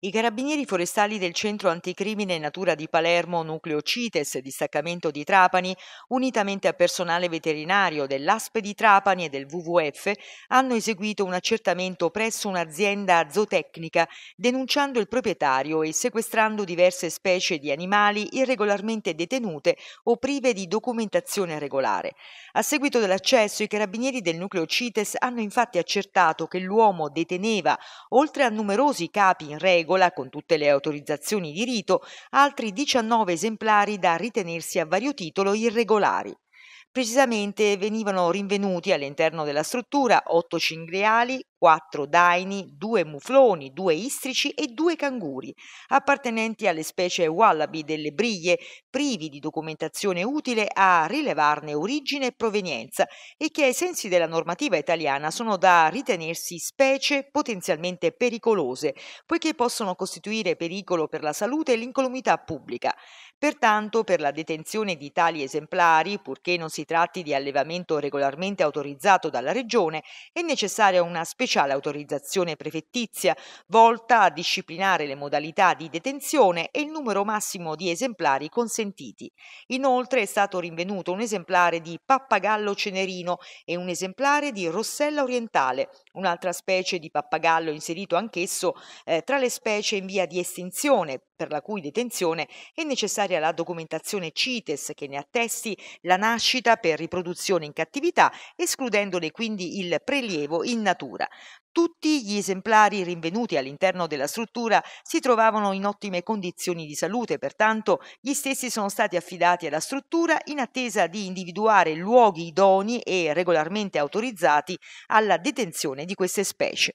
I carabinieri forestali del Centro Anticrimine Natura di Palermo, nucleo CITES, distaccamento di Trapani, unitamente a personale veterinario dell'ASPE di Trapani e del WWF, hanno eseguito un accertamento presso un'azienda zootecnica, denunciando il proprietario e sequestrando diverse specie di animali irregolarmente detenute o prive di documentazione regolare. A seguito dell'accesso, i carabinieri del nucleo CITES hanno infatti accertato che l'uomo deteneva, oltre a numerosi capi in regola, regola con tutte le autorizzazioni di rito altri 19 esemplari da ritenersi a vario titolo irregolari. Precisamente venivano rinvenuti all'interno della struttura otto cinghiali, quattro daini, due mufloni, due istrici e due canguri, appartenenti alle specie wallaby delle briglie, privi di documentazione utile a rilevarne origine e provenienza e che ai sensi della normativa italiana sono da ritenersi specie potenzialmente pericolose, poiché possono costituire pericolo per la salute e l'incolumità pubblica. Pertanto, per la detenzione di tali esemplari, purché non si tratti di allevamento regolarmente autorizzato dalla Regione, è necessaria una speciale autorizzazione prefettizia volta a disciplinare le modalità di detenzione e il numero massimo di esemplari consentiti. Inoltre è stato rinvenuto un esemplare di pappagallo cenerino e un esemplare di rossella orientale, un'altra specie di pappagallo inserito anch'esso eh, tra le specie in via di estinzione per la cui detenzione è necessaria la documentazione CITES che ne attesti la nascita per riproduzione in cattività, escludendone quindi il prelievo in natura. Tutti gli esemplari rinvenuti all'interno della struttura si trovavano in ottime condizioni di salute, pertanto gli stessi sono stati affidati alla struttura in attesa di individuare luoghi idoni e regolarmente autorizzati alla detenzione di queste specie.